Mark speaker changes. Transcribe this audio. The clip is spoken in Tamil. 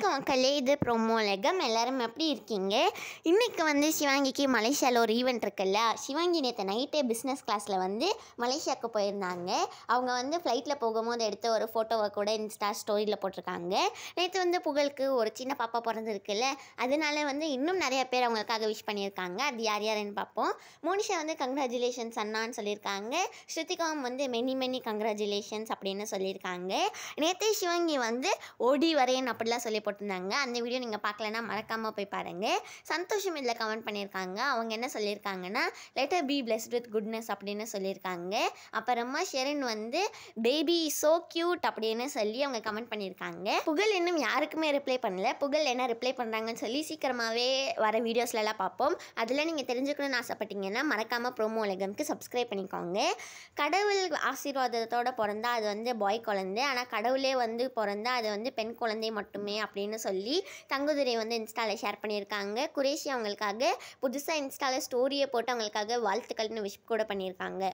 Speaker 1: வணக்கம் மக்களே இது ப்ரோமோ லெகம் எல்லோரும் எப்படி இருக்கீங்க இன்றைக்கி வந்து சிவாங்கிக்கு மலேசியாவில் ஒரு ஈவெண்ட் இருக்குல்ல சிவாங்கி நேற்று நைட்டே பிஸ்னஸ் கிளாஸில் வந்து மலேசியாவுக்கு போயிருந்தாங்க அவங்க வந்து ஃப்ளைட்டில் போகும்போது எடுத்த ஒரு ஃபோட்டோவை கூட இன்ஸ்டா ஸ்டோரியில் போட்டிருக்காங்க நேற்று வந்து புகழுக்கு ஒரு சின்ன பாப்பா பிறந்திருக்குல்ல அதனால வந்து இன்னும் நிறைய பேர் அவங்களுக்காக விஷ் பண்ணியிருக்காங்க அது யார் யாருன்னு பார்ப்போம் மோனிஷா வந்து கங்க்ராச்சுலேஷன்ஸ் அண்ணான்னு சொல்லியிருக்காங்க ஸ்ருதிகாவும் வந்து மெனி மெனி கங்க்ராச்சுலேஷன்ஸ் அப்படின்னு சொல்லியிருக்காங்க நேற்று சிவாங்கி வந்து ஓடி வரேன் அப்படிலாம் சொல்லி போட்டிருந்தாங்க அந்த வீடியோ நீங்கள் பார்க்கலன்னா மறக்காமல் போய் பாருங்கள் சந்தோஷம் இதில் கமெண்ட் பண்ணியிருக்காங்க அவங்க என்ன சொல்லியிருக்காங்கன்னா letter B blessed with goodness அப்படின்னு சொல்லியிருக்காங்க அப்புறமா ஷெரின் வந்து பேபி சோ க்யூட் அப்படின்னு சொல்லி அவங்க கமெண்ட் பண்ணியிருக்காங்க புகழ் இன்னும் யாருக்குமே ரிப்ளை பண்ணல புகழ் என்ன ரிப்ளை பண்ணுறாங்கன்னு சொல்லி சீக்கிரமாகவே வர வீடியோஸ்லலாம் பார்ப்போம் அதில் நீங்கள் தெரிஞ்சுக்கணும்னு ஆசைப்பட்டீங்கன்னா மறக்காமல் ப்ரோமோ உலகம்க்கு சப்ஸ்கிரைப் பண்ணிக்கோங்க கடவுள் ஆசீர்வாதத்தோடு பிறந்தா அது வந்து பாய் குழந்தை ஆனால் கடவுளே வந்து பிறந்தா அது வந்து பெண் குழந்தை மட்டுமே அப்படி அப்படின்னு சொல்லி தங்குதுரை வந்து இன்ஸ்டாவில் ஷேர் பண்ணியிருக்காங்க குரேஷி அவங்களுக்காக புதுசாக இன்ஸ்டாவில் ஸ்டோரியை போட்டு அவங்களுக்காக வாழ்த்துக்கள்னு விஷ் கூட பண்ணியிருக்காங்க